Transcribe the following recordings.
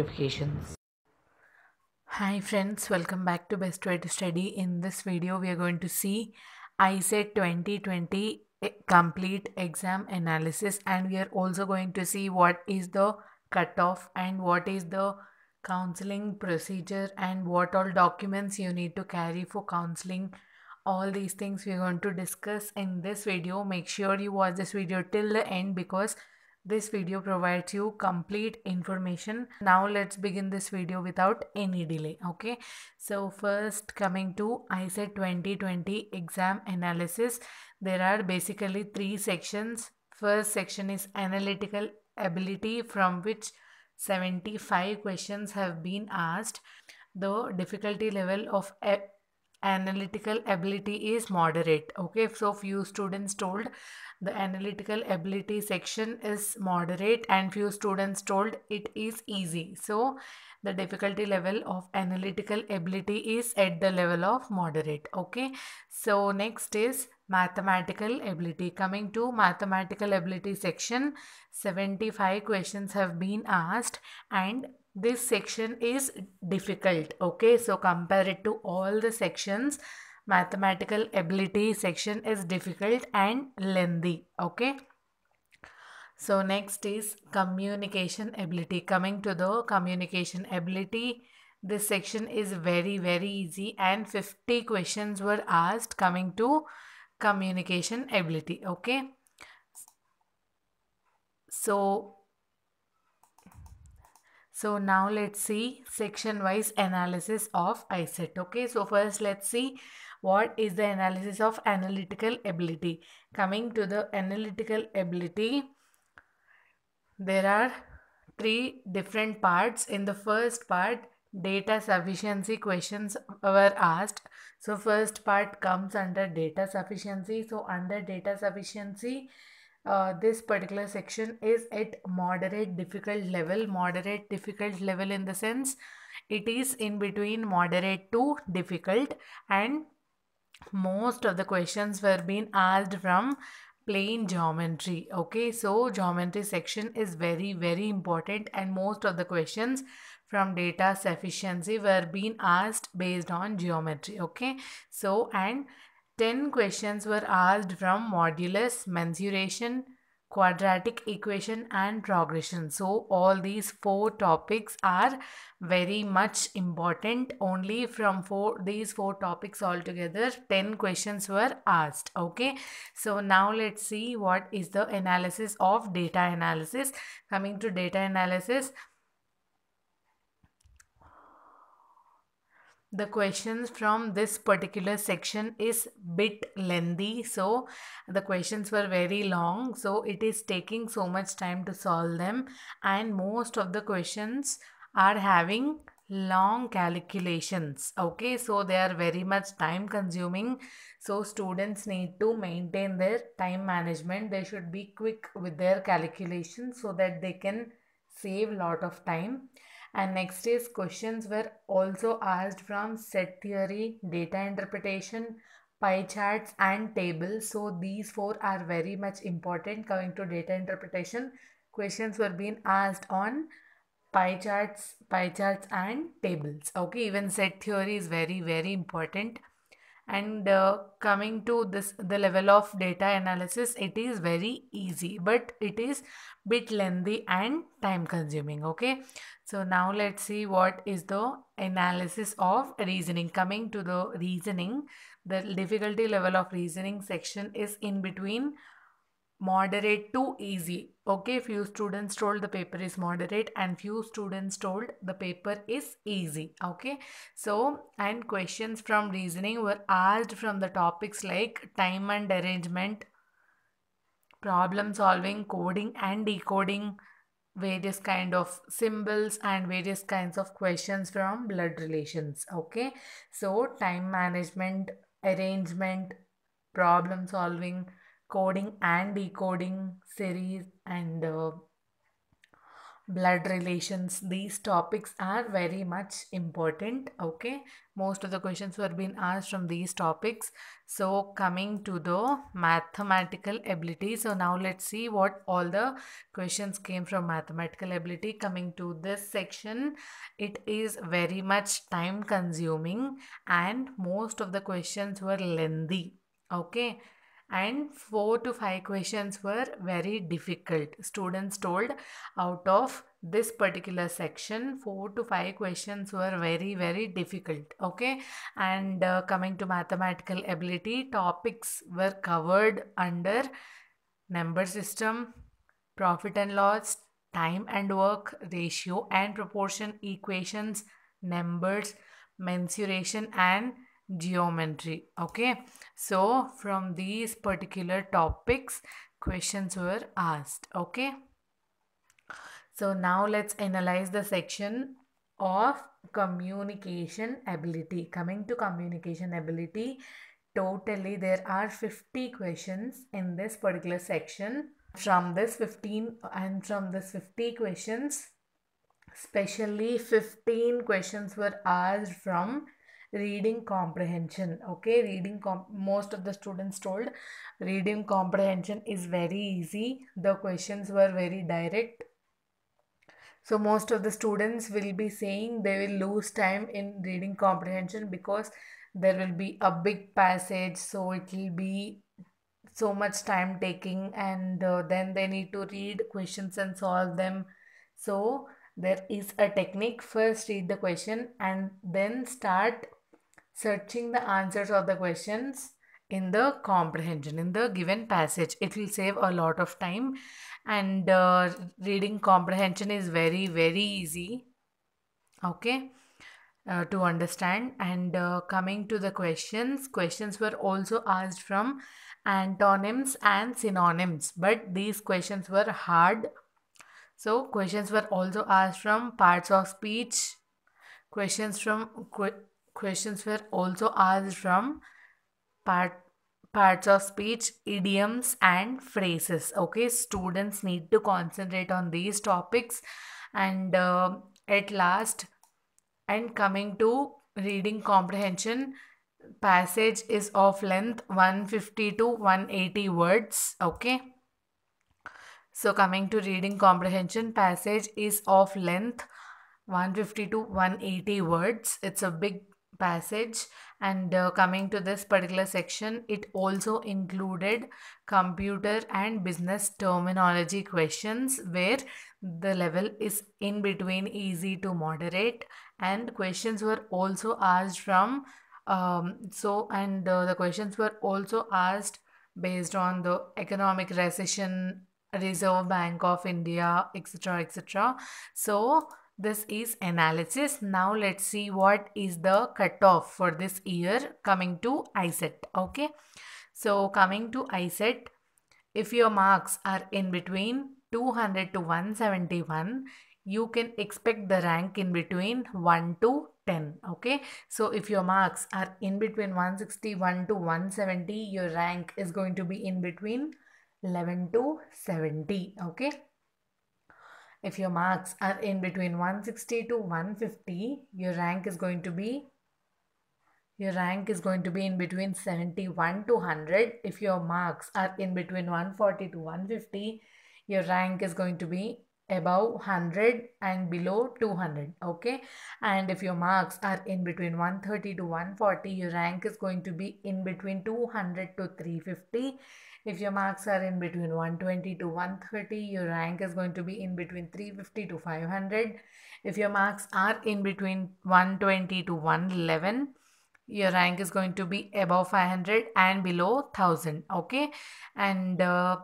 notifications. Hi friends, welcome back to Best Way to Study. In this video, we are going to see ISET 2020 eh, complete exam analysis and we are also going to see what is the cutoff and what is the counseling procedure and what all documents you need to carry for counseling all these things we're going to discuss in this video make sure you watch this video till the end because this video provides you complete information. Now let's begin this video without any delay. Okay. So first coming to ISET 2020 exam analysis. There are basically three sections. First section is analytical ability from which 75 questions have been asked. The difficulty level of analytical ability is moderate okay so few students told the analytical ability section is moderate and few students told it is easy so the difficulty level of analytical ability is at the level of moderate okay so next is mathematical ability coming to mathematical ability section 75 questions have been asked and this section is difficult okay so compare it to all the sections mathematical ability section is difficult and lengthy okay so next is communication ability coming to the communication ability this section is very very easy and 50 questions were asked coming to communication ability okay so so now let's see section wise analysis of ISET. Okay, so first let's see what is the analysis of analytical ability. Coming to the analytical ability, there are three different parts. In the first part, data sufficiency questions were asked. So first part comes under data sufficiency. So under data sufficiency, uh, this particular section is at moderate difficult level moderate difficult level in the sense it is in between moderate to difficult and most of the questions were being asked from plane geometry okay so geometry section is very very important and most of the questions from data sufficiency were being asked based on geometry okay so and 10 questions were asked from modulus, mensuration, quadratic equation and progression. So all these four topics are very much important. Only from four these four topics altogether 10 questions were asked. Okay. So now let's see what is the analysis of data analysis. Coming to data analysis, the questions from this particular section is bit lengthy so the questions were very long so it is taking so much time to solve them and most of the questions are having long calculations okay so they are very much time consuming so students need to maintain their time management they should be quick with their calculations so that they can save lot of time and next day's questions were also asked from set theory, data interpretation, pie charts and tables. So these four are very much important coming to data interpretation. Questions were being asked on pie charts, pie charts and tables. Okay, even set theory is very, very important and uh, coming to this the level of data analysis it is very easy but it is bit lengthy and time consuming okay so now let's see what is the analysis of reasoning coming to the reasoning the difficulty level of reasoning section is in between moderate to easy okay few students told the paper is moderate and few students told the paper is easy okay so and questions from reasoning were asked from the topics like time and arrangement problem solving coding and decoding various kind of symbols and various kinds of questions from blood relations okay so time management arrangement problem solving coding and decoding series and uh, blood relations these topics are very much important okay most of the questions were being asked from these topics so coming to the mathematical ability so now let's see what all the questions came from mathematical ability coming to this section it is very much time consuming and most of the questions were lengthy okay and four to five questions were very difficult. Students told out of this particular section four to five questions were very very difficult okay and uh, coming to mathematical ability topics were covered under number system profit and loss time and work ratio and proportion equations numbers mensuration and geometry okay so from these particular topics questions were asked okay so now let's analyze the section of communication ability coming to communication ability totally there are 50 questions in this particular section from this 15 and from this 50 questions specially 15 questions were asked from reading comprehension okay reading comp most of the students told reading comprehension is very easy the questions were very direct so most of the students will be saying they will lose time in reading comprehension because there will be a big passage so it will be so much time taking and uh, then they need to read questions and solve them so there is a technique first read the question and then start searching the answers of the questions in the comprehension in the given passage it will save a lot of time and uh, reading comprehension is very very easy okay uh, to understand and uh, coming to the questions questions were also asked from antonyms and synonyms but these questions were hard so questions were also asked from parts of speech questions from qu questions were also asked from part parts of speech idioms and phrases okay students need to concentrate on these topics and uh, at last and coming to reading comprehension passage is of length 150 to 180 words okay so coming to reading comprehension passage is of length 150 to 180 words it's a big passage and uh, coming to this particular section it also included computer and business terminology questions where the level is in between easy to moderate and questions were also asked from um, so and uh, the questions were also asked based on the economic recession reserve bank of india etc etc so this is analysis. Now let's see what is the cutoff for this year coming to ISET. Okay. So coming to ISET, if your marks are in between 200 to 171, you can expect the rank in between 1 to 10 okay so if your marks are in between 161 to 170 your rank is going to be in between 11 to 70 okay if your marks are in between 160 to 150, your rank is going to be your rank is going to be in between 71 to 100. If your marks are in between 140 to 150, your rank is going to be above 100 and below 200 okay and if your marks are in between 130 to 140 your rank is going to be in between 200 to 350 if your marks are in between 120 to 130 your rank is going to be in between 350 to 500 if your marks are in between 120 to 111 your rank is going to be above 500 and below 1000 okay and uh,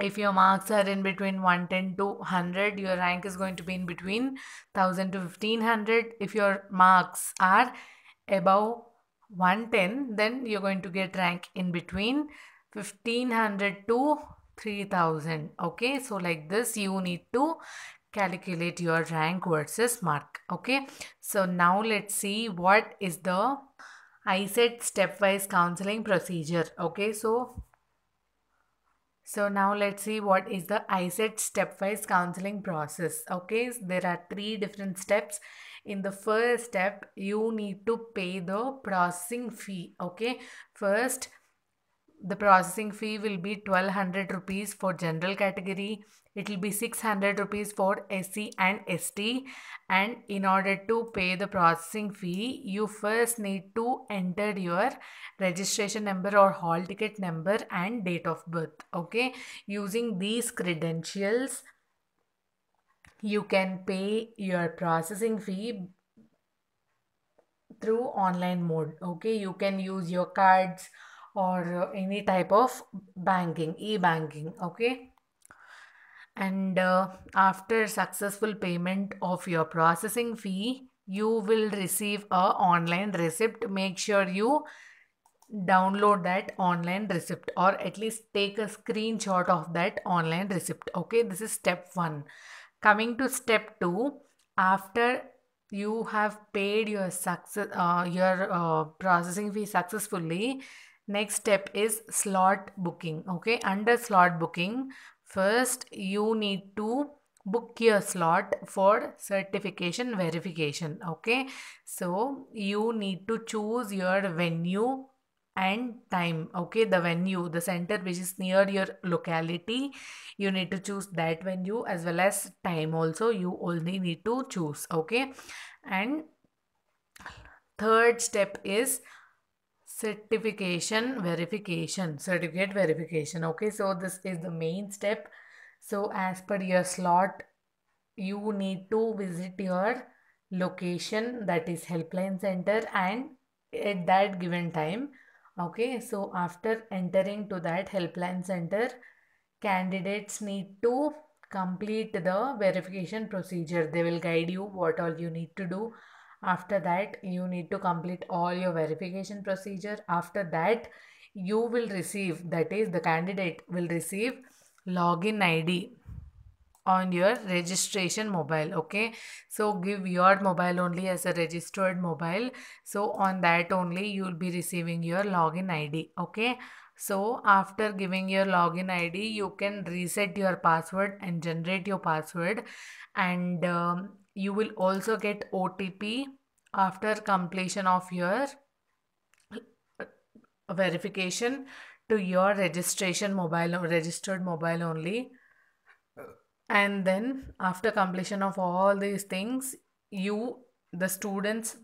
if your marks are in between 110 to 100 your rank is going to be in between 1000 to 1500 if your marks are above 110 then you're going to get rank in between 1500 to 3000 okay so like this you need to calculate your rank versus mark okay so now let's see what is the i said stepwise counseling procedure okay so so now let's see what is the ISET stepwise counseling process. Okay, so there are three different steps. In the first step, you need to pay the processing fee. Okay, first the processing fee will be 1200 rupees for general category it will be 600 rupees for sc and st and in order to pay the processing fee you first need to enter your registration number or hall ticket number and date of birth okay using these credentials you can pay your processing fee through online mode okay you can use your cards or any type of banking e-banking okay and uh, after successful payment of your processing fee you will receive a online receipt make sure you download that online receipt or at least take a screenshot of that online receipt okay this is step 1 coming to step 2 after you have paid your success uh, your uh, processing fee successfully next step is slot booking okay under slot booking first you need to book your slot for certification verification okay so you need to choose your venue and time okay the venue the center which is near your locality you need to choose that venue as well as time also you only need to choose okay and third step is certification verification certificate verification okay so this is the main step so as per your slot you need to visit your location that is helpline center and at that given time okay so after entering to that helpline center candidates need to complete the verification procedure they will guide you what all you need to do after that you need to complete all your verification procedure after that you will receive that is the candidate will receive login id on your registration mobile okay so give your mobile only as a registered mobile so on that only you will be receiving your login id okay so after giving your login id you can reset your password and generate your password and um, you will also get OTP after completion of your uh, verification to your registration mobile or registered mobile only and then after completion of all these things you the students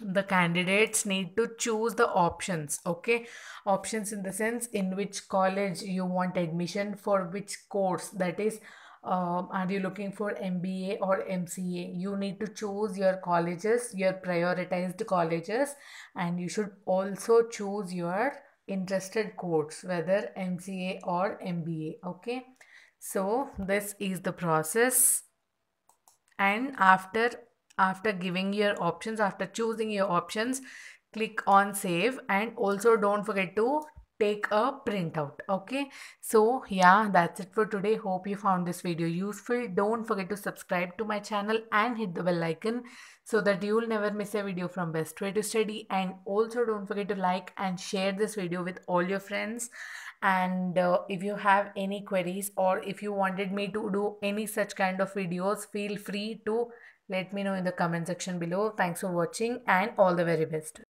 the candidates need to choose the options okay options in the sense in which college you want admission for which course that is uh, are you looking for MBA or MCA? You need to choose your colleges, your prioritized colleges, and you should also choose your interested course, whether MCA or MBA. Okay, so this is the process, and after after giving your options, after choosing your options, click on save and also don't forget to take a printout okay so yeah that's it for today hope you found this video useful don't forget to subscribe to my channel and hit the bell icon so that you'll never miss a video from best way to study and also don't forget to like and share this video with all your friends and uh, if you have any queries or if you wanted me to do any such kind of videos feel free to let me know in the comment section below thanks for watching and all the very best